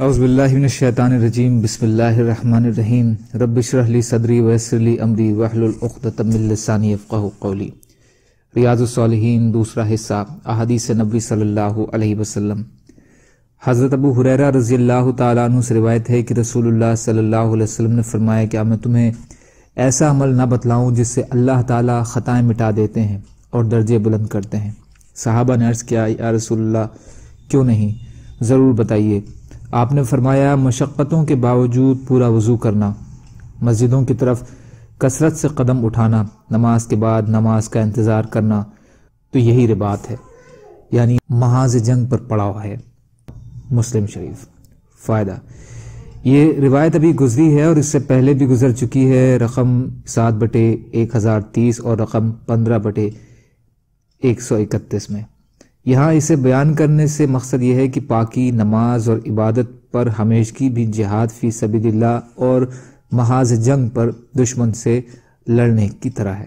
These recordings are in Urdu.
اعوذ باللہ من الشیطان الرجیم بسم اللہ الرحمن الرحیم رب لی صدری ویسر لی امری وحل لسانی افقہ قولی ریاض الصالحین دوسرا حصہ احادیث نبی صلی اللہ علیہ وسلم حضرت ابو حریرہ رضی اللہ تعالیٰ عنہ سے روایت ہے کہ رسول اللہ صلی اللہ علیہ وسلم نے فرمایا کہ میں تمہیں ایسا عمل نہ بتلاؤں جس سے اللہ تعالیٰ خطائیں مٹا دیتے ہیں اور درجے بلند کرتے ہیں صحابہ نے عرض کیا یا رسول اللہ کیوں نہیں ضرور بتائیے آپ نے فرمایا مشقتوں کے باوجود پورا وضو کرنا مسجدوں کی طرف کثرت سے قدم اٹھانا نماز کے بعد نماز کا انتظار کرنا تو یہی ربات ہے یعنی محاذ جنگ پر پڑاؤ ہے مسلم شریف فائدہ یہ روایت ابھی گزری ہے اور اس سے پہلے بھی گزر چکی ہے رقم سات بٹے ایک ہزار تیس اور رقم پندرہ بٹے ایک سو اکتیس میں یہاں اسے بیان کرنے سے مقصد یہ ہے کہ پاکی نماز اور عبادت پر ہمیشگی بھی جہاد فی سبیل اللہ اور محاذ جنگ پر دشمن سے لڑنے کی طرح ہے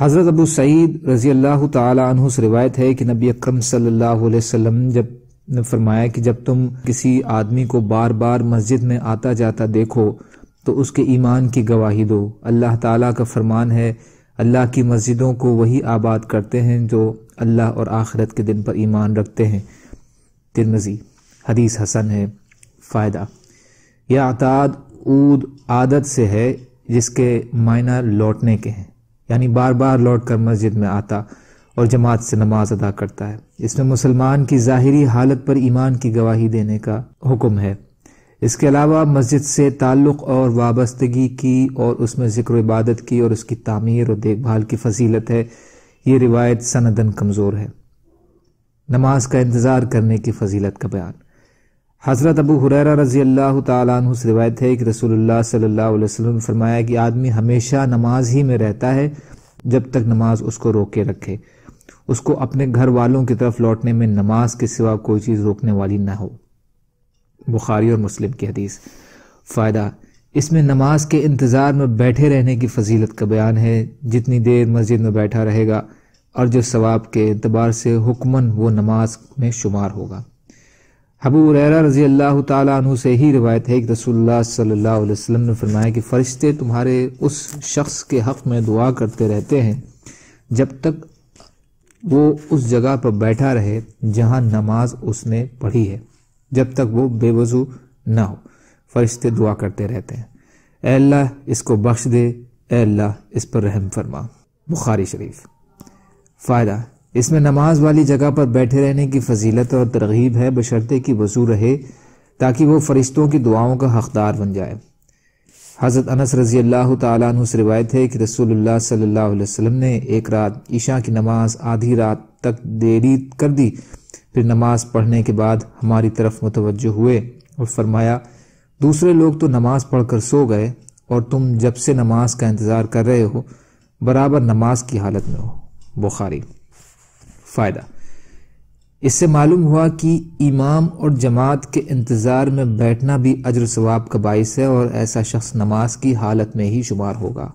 حضرت ابو سعید رضی اللہ تعالی عنہ روایت ہے کہ نبی اکرم صلی اللہ علیہ وسلم جب نے فرمایا کہ جب تم کسی آدمی کو بار بار مسجد میں آتا جاتا دیکھو تو اس کے ایمان کی گواہی دو اللہ تعالیٰ کا فرمان ہے اللہ کی مسجدوں کو وہی آباد کرتے ہیں جو اللہ اور آخرت کے دن پر ایمان رکھتے ہیں ترمزی حدیث حسن ہے فائدہ یہ اعتاد اود عادت سے ہے جس کے معنی لوٹنے کے ہیں یعنی بار بار لوٹ کر مسجد میں آتا اور جماعت سے نماز ادا کرتا ہے اس میں مسلمان کی ظاہری حالت پر ایمان کی گواہی دینے کا حکم ہے اس کے علاوہ مسجد سے تعلق اور وابستگی کی اور اس میں ذکر و عبادت کی اور اس کی تعمیر اور دیکھ بھال کی فضیلت ہے یہ روایت سندن کمزور ہے نماز کا انتظار کرنے کی فضیلت کا بیان حضرت ابو حریرا رضی اللہ تعالیٰ عنہ روایت ہے کہ رسول اللہ صلی اللہ علیہ وسلم نے فرمایا کہ آدمی ہمیشہ نماز ہی میں رہتا ہے جب تک نماز اس کو روکے رکھے اس کو اپنے گھر والوں کی طرف لوٹنے میں نماز کے سوا کوئی چیز روکنے والی نہ ہو بخاری اور مسلم کی حدیث فائدہ اس میں نماز کے انتظار میں بیٹھے رہنے کی فضیلت کا بیان ہے جتنی دیر مسجد میں بیٹھا رہے گا اور جو ثواب کے اعتبار سے حکمن وہ نماز میں شمار ہوگا حبو ریرا رضی اللہ تعالیٰ عنہ سے ہی روایت ہے کہ رسول اللہ صلی اللہ علیہ وسلم نے فرمایا کہ فرشتے تمہارے اس شخص کے حق میں دعا کرتے رہتے ہیں جب تک وہ اس جگہ پر بیٹھا رہے جہاں نماز اس نے پڑھی ہے جب تک وہ بے وضو نہ ہو فرشتے دعا کرتے رہتے ہیں اے اللہ اس کو بخش دے اے اللہ اس پر رحم فرما بخاری شریف فائدہ اس میں نماز والی جگہ پر بیٹھے رہنے کی فضیلت اور ترغیب ہے بشرطے کی وضو رہے تاکہ وہ فرشتوں کی دعاؤں کا حقدار بن جائے حضرت انس رضی اللہ تعالیٰ عنہ سے روایت ہے کہ رسول اللہ صلی اللہ علیہ وسلم نے ایک رات عشاء کی نماز آدھی رات تک دیری کر دی پھر نماز پڑھنے کے بعد ہماری طرف متوجہ ہوئے اور فرمایا دوسرے لوگ تو نماز پڑھ کر سو گئے اور تم جب سے نماز کا انتظار کر رہے ہو برابر نماز کی حالت میں ہو بخاری فائدہ اس سے معلوم ہوا کہ امام اور جماعت کے انتظار میں بیٹھنا بھی اجر ثواب کا باعث ہے اور ایسا شخص نماز کی حالت میں ہی شمار ہوگا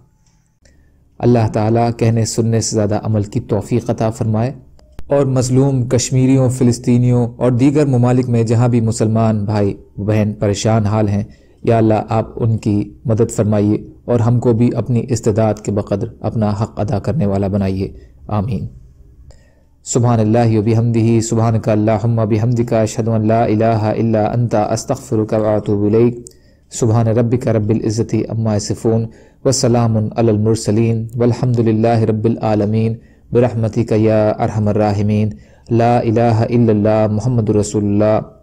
اللہ تعالیٰ کہنے سننے سے زیادہ عمل کی توفیق عطا فرمائے اور مظلوم کشمیریوں فلسطینیوں اور دیگر ممالک میں جہاں بھی مسلمان بھائی بہن پریشان حال ہیں یا اللہ آپ ان کی مدد فرمائیے اور ہم کو بھی اپنی استداد کے بقدر اپنا حق ادا کرنے والا بنائیے آمین سبحان اللہ و بحمدہ سبحانکا سبحان کا اللہ بھی حمدی کا الہ الا انتا استغفرک و العق صحان رب کا رب العزت عمائفون وسلام المرسلیم و الحمد للہ رب العالمین برحمتی یا ارحم الراحمین لا الہ الا اللہ محمد رسول اللہ